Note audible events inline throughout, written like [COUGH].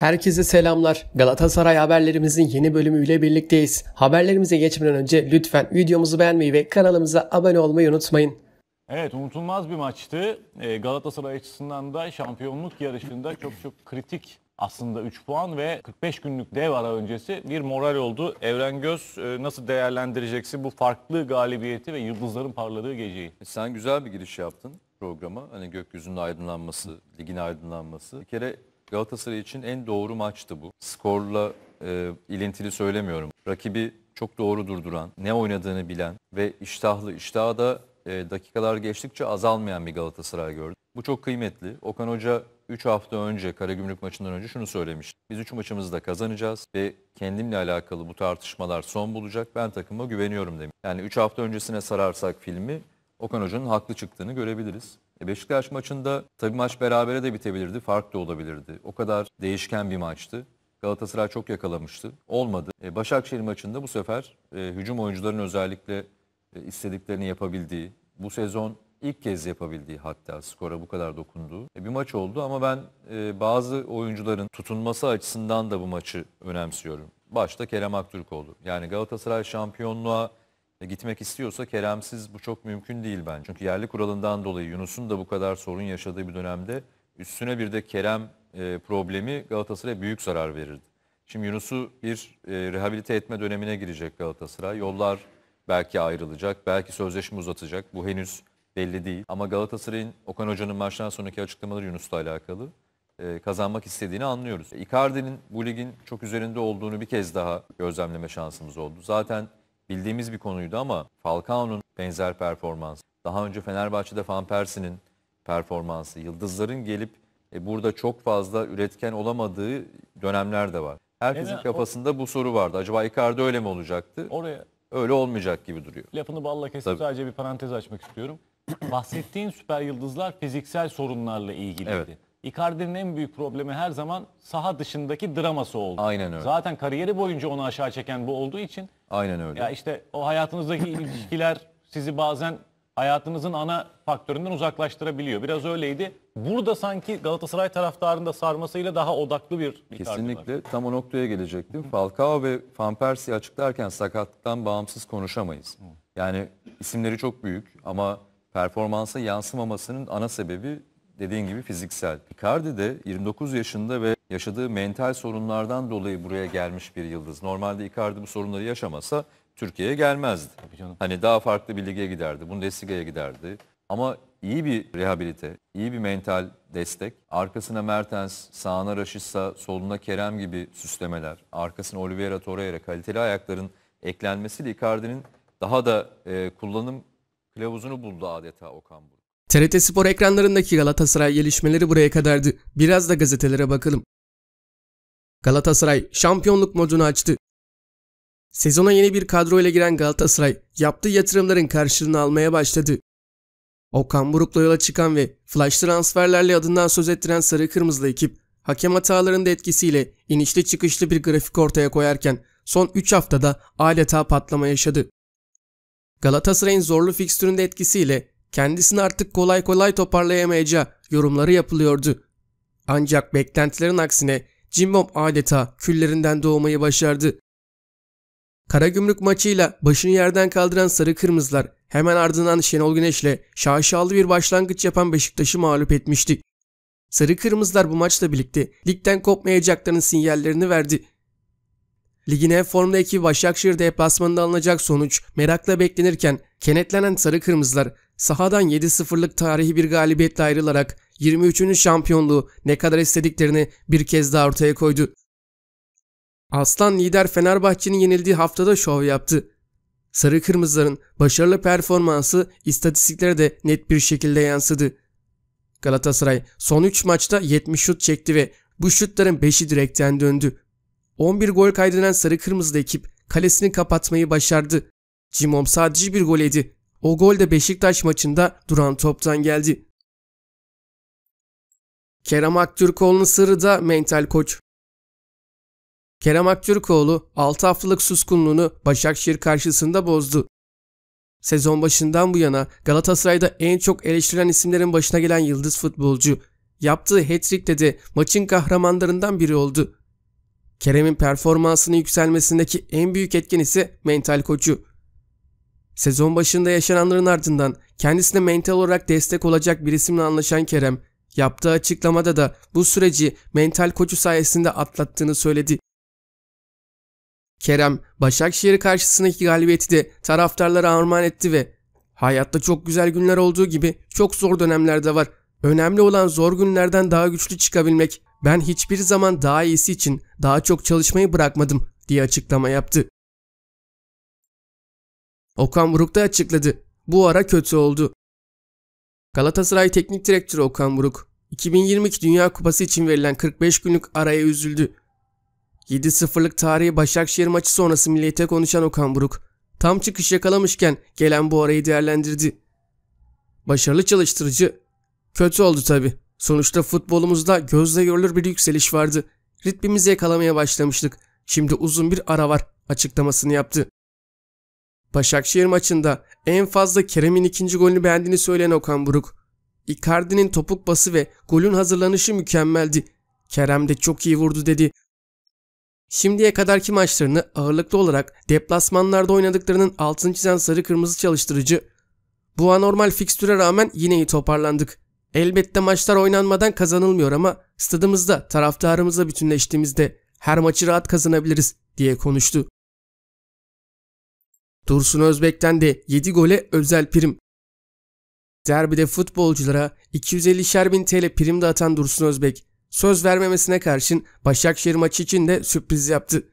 Herkese selamlar. Galatasaray haberlerimizin yeni bölümüyle birlikteyiz. Haberlerimize geçmeden önce lütfen videomuzu beğenmeyi ve kanalımıza abone olmayı unutmayın. Evet unutulmaz bir maçtı. Ee, Galatasaray açısından da şampiyonluk yarışında çok çok kritik aslında 3 puan ve 45 günlük dev ara öncesi bir moral oldu. Evren Göz e, nasıl değerlendireceksin bu farklı galibiyeti ve yıldızların parladığı geceyi? E, sen güzel bir giriş yaptın programa. Hani gökyüzünün aydınlanması, ligin aydınlanması. Bir kere Galatasaray için en doğru maçtı bu. Skorla e, ilintili söylemiyorum. Rakibi çok doğru durduran, ne oynadığını bilen ve iştahlı, iştahı da e, dakikalar geçtikçe azalmayan bir Galatasaray gördük. Bu çok kıymetli. Okan Hoca 3 hafta önce Karagümrük maçından önce şunu söylemiş: Biz 3 maçımızı da kazanacağız ve kendimle alakalı bu tartışmalar son bulacak. Ben takıma güveniyorum demiş. Yani 3 hafta öncesine sararsak filmi Okan Hoca'nın haklı çıktığını görebiliriz. E, Beşiktaş maçında tabii maç berabere de bitebilirdi, fark da olabilirdi. O kadar değişken bir maçtı. Galatasaray çok yakalamıştı. Olmadı. E, Başakşehir maçında bu sefer e, hücum oyuncuların özellikle istediklerini yapabildiği, bu sezon ilk kez yapabildiği hatta skora bu kadar dokunduğu bir maç oldu. Ama ben bazı oyuncuların tutunması açısından da bu maçı önemsiyorum. Başta Kerem Aktürkoğlu. Yani Galatasaray şampiyonluğa e, gitmek istiyorsa Kerem'siz bu çok mümkün değil ben Çünkü yerli kuralından dolayı Yunus'un da bu kadar sorun yaşadığı bir dönemde üstüne bir de Kerem e, problemi Galatasaray'a büyük zarar verirdi. Şimdi Yunus'u bir e, rehabilite etme dönemine girecek Galatasaray. Yollar belki ayrılacak, belki sözleşme uzatacak. Bu henüz belli değil. Ama Galatasaray'ın Okan Hoca'nın maçtan sonraki açıklamaları Yunus'la alakalı e, kazanmak istediğini anlıyoruz. Icardi'nin bu ligin çok üzerinde olduğunu bir kez daha gözlemleme şansımız oldu. Zaten bildiğimiz bir konuydu ama Falcao'nun benzer performans, daha önce Fenerbahçe'de Van Persie'nin performansı, yıldızların gelip e, burada çok fazla üretken olamadığı dönemler de var. Herkesin kafasında o, bu soru vardı. Acaba Icardi öyle mi olacaktı? Oraya öyle olmayacak gibi duruyor. Lafını balla kesip Tabii. sadece bir parantez açmak istiyorum. [CLEARS THROAT] Bahsettiğin süper yıldızlar fiziksel sorunlarla ilgiliydi. Evet. Icardi'nin en büyük problemi her zaman saha dışındaki draması oldu. Aynen öyle. Zaten kariyeri boyunca onu aşağı çeken bu olduğu için Aynen öyle. Ya işte o hayatınızdaki ilişkiler sizi bazen hayatınızın ana faktöründen uzaklaştırabiliyor. Biraz öyleydi. Burada sanki Galatasaray taraftarında sarmasıyla daha odaklı bir, bir Kesinlikle tam o noktaya gelecektim. Falcao ve Van Persie açıklarken sakatlıktan bağımsız konuşamayız. Yani isimleri çok büyük ama performansa yansımamasının ana sebebi dediğin gibi fiziksel. Icardi de 29 yaşında ve yaşadığı mental sorunlardan dolayı buraya gelmiş bir yıldız. Normalde Icardi bu sorunları yaşamasa Türkiye'ye gelmezdi. Hani daha farklı bir lige giderdi, Bundesliga'ya giderdi. Ama iyi bir rehabilite, iyi bir mental destek. Arkasına Mertens, sağına Raşitsa, soluna Kerem gibi süslemeler. Arkasına Oliveira Torreira kaliteli ayakların eklenmesiyle Icardi'nin daha da e, kullanım kılavuzunu buldu adeta Okan Buruk. TRT Spor ekranlarındaki Galatasaray gelişmeleri buraya kadardı. Biraz da gazetelere bakalım. Galatasaray şampiyonluk modunu açtı. Sezona yeni bir kadro ile giren Galatasaray yaptığı yatırımların karşılığını almaya başladı. Okan Buruk'la yola çıkan ve flash transferlerle adından söz ettiren sarı kırmızılı ekip hakem hatalarının etkisiyle inişli çıkışlı bir grafik ortaya koyarken son 3 haftada adeta patlama yaşadı. Galatasaray'ın zorlu fikstüründe etkisiyle kendisini artık kolay kolay toparlayamayacağı yorumları yapılıyordu. Ancak beklentilerin aksine Cimbom adeta küllerinden doğmayı başardı. Karagümrük maçıyla başını yerden kaldıran Sarı Kırmızılar hemen ardından Şenol Güneş'le şaşalı bir başlangıç yapan Beşiktaş'ı mağlup etmişti. Sarı Kırmızılar bu maçla birlikte ligden kopmayacaklarının sinyallerini verdi. Ligin en formda ekibi Başakşehir deplasmanında alınacak sonuç merakla beklenirken kenetlenen Sarı Kırmızılar sahadan 7-0'lık tarihi bir galibiyetle ayrılarak 23. şampiyonluğu ne kadar istediklerini bir kez daha ortaya koydu. Aslan lider Fenerbahçe'nin yenildiği haftada şov yaptı. Sarı Kırmızıların başarılı performansı istatistiklere de net bir şekilde yansıdı. Galatasaray son 3 maçta 70 şut çekti ve bu şutların 5'i direkten döndü. 11 gol kaydeden Sarı kırmızı ekip kalesini kapatmayı başardı. Cimom sadece bir gol yedi. O gol de Beşiktaş maçında duran toptan geldi. Kerem Aktürkoğlu'nun sırrı da mental koç. Kerem Aktürkoğlu 6 haftalık suskunluğunu Başakşehir karşısında bozdu. Sezon başından bu yana Galatasaray'da en çok eleştirilen isimlerin başına gelen yıldız futbolcu. Yaptığı hat-trick'te de maçın kahramanlarından biri oldu. Kerem'in performansının yükselmesindeki en büyük etken ise mental koçu. Sezon başında yaşananların ardından kendisine mental olarak destek olacak bir isimle anlaşan Kerem, Yaptığı açıklamada da bu süreci mental koçu sayesinde atlattığını söyledi. Kerem, Başakşehir karşısındaki galibiyeti de taraftarlara armağan etti ve Hayatta çok güzel günler olduğu gibi çok zor dönemler de var. Önemli olan zor günlerden daha güçlü çıkabilmek. Ben hiçbir zaman daha iyisi için daha çok çalışmayı bırakmadım diye açıklama yaptı. Okan Buruk da açıkladı. Bu ara kötü oldu. Galatasaray Teknik Direktörü Okan Buruk, 2022 Dünya Kupası için verilen 45 günlük araya üzüldü. 7-0'lık tarihi Başakşehir maçı sonrası milliyete konuşan Okan Buruk, tam çıkış yakalamışken gelen bu arayı değerlendirdi. Başarılı çalıştırıcı. Kötü oldu tabi. Sonuçta futbolumuzda gözle görülür bir yükseliş vardı. Ritmimizi yakalamaya başlamıştık. Şimdi uzun bir ara var açıklamasını yaptı. Başakşehir maçında en fazla Kerem'in ikinci golünü beğendiğini söyleyen Okan Buruk. Icardi'nin topuk bası ve golün hazırlanışı mükemmeldi. Kerem de çok iyi vurdu dedi. Şimdiye kadarki maçlarını ağırlıklı olarak deplasmanlarda oynadıklarının altını çizen sarı kırmızı çalıştırıcı. Bu anormal fikstüre rağmen yine iyi toparlandık. Elbette maçlar oynanmadan kazanılmıyor ama stadımızda taraftarımızla bütünleştiğimizde her maçı rahat kazanabiliriz diye konuştu. Dursun Özbek'ten de 7 gole özel prim. Derbide futbolculara 250 bin TL prim de atan Dursun Özbek, söz vermemesine karşın Başakşehir maçı için de sürpriz yaptı.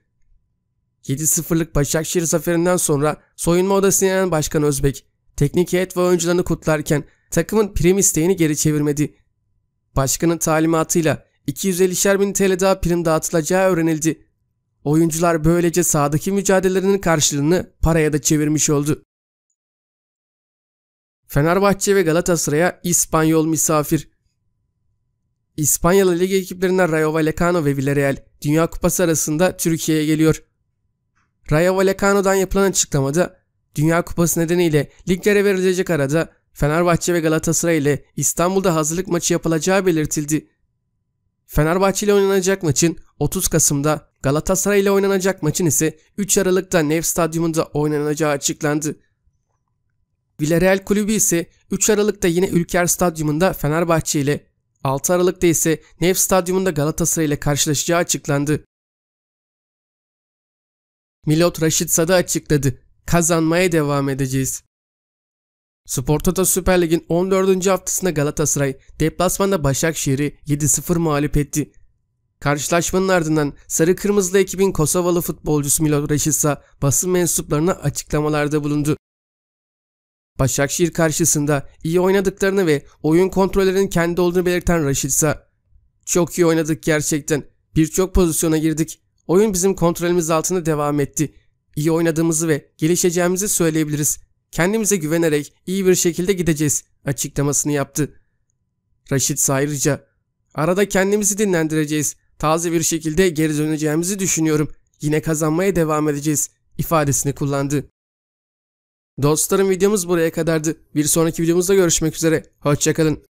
7-0'lık Başakşehir zaferinden sonra soyunma odasına inen Başkan Özbek, teknik heyet ve oyuncularını kutlarken takımın prim isteğini geri çevirmedi. Başkanın talimatıyla 250 bin TL daha prim dağıtılacağı öğrenildi. Oyuncular böylece sahadaki mücadelelerinin karşılığını paraya da çevirmiş oldu. Fenerbahçe ve Galatasaray'a İspanyol misafir. İspanyalı lig ekiplerinden Rayo Vallecano ve Villarreal Dünya Kupası arasında Türkiye'ye geliyor. Rayo Vallecano'dan yapılan açıklamada Dünya Kupası nedeniyle liglere verilecek arada Fenerbahçe ve Galatasaray ile İstanbul'da hazırlık maçı yapılacağı belirtildi. Fenerbahçe ile oynanacak maçın 30 Kasım'da Galatasaray ile oynanacak maçın ise 3 Aralık'ta Nev Stadyumunda oynanacağı açıklandı. Villarreal kulübü ise 3 Aralık'ta yine Ülker Stadyumunda Fenerbahçe ile 6 Aralık'ta ise Nev Stadyumunda Galatasaray ile karşılaşacağı açıklandı. Milot Raşitsa'da açıkladı. Kazanmaya devam edeceğiz. Sportoto Süper Lig'in 14. haftasında Galatasaray deplasmanda Başakşehir'i 7-0 mağlup etti. Karşılaşmanın ardından sarı kırmızılı ekibin Kosovalı futbolcusu Milo Reşitsa basın mensuplarına açıklamalarda bulundu. Başakşehir karşısında iyi oynadıklarını ve oyun kontrollerinin kendi olduğunu belirten Raşitsa. Çok iyi oynadık gerçekten. Birçok pozisyona girdik. Oyun bizim kontrolümüz altında devam etti. İyi oynadığımızı ve gelişeceğimizi söyleyebiliriz. Kendimize güvenerek iyi bir şekilde gideceğiz açıklamasını yaptı. Raşit ayrıca arada kendimizi dinlendireceğiz taze bir şekilde geri döneceğimizi düşünüyorum. Yine kazanmaya devam edeceğiz ifadesini kullandı. Dostlarım videomuz buraya kadardı. Bir sonraki videomuzda görüşmek üzere. Hoşçakalın.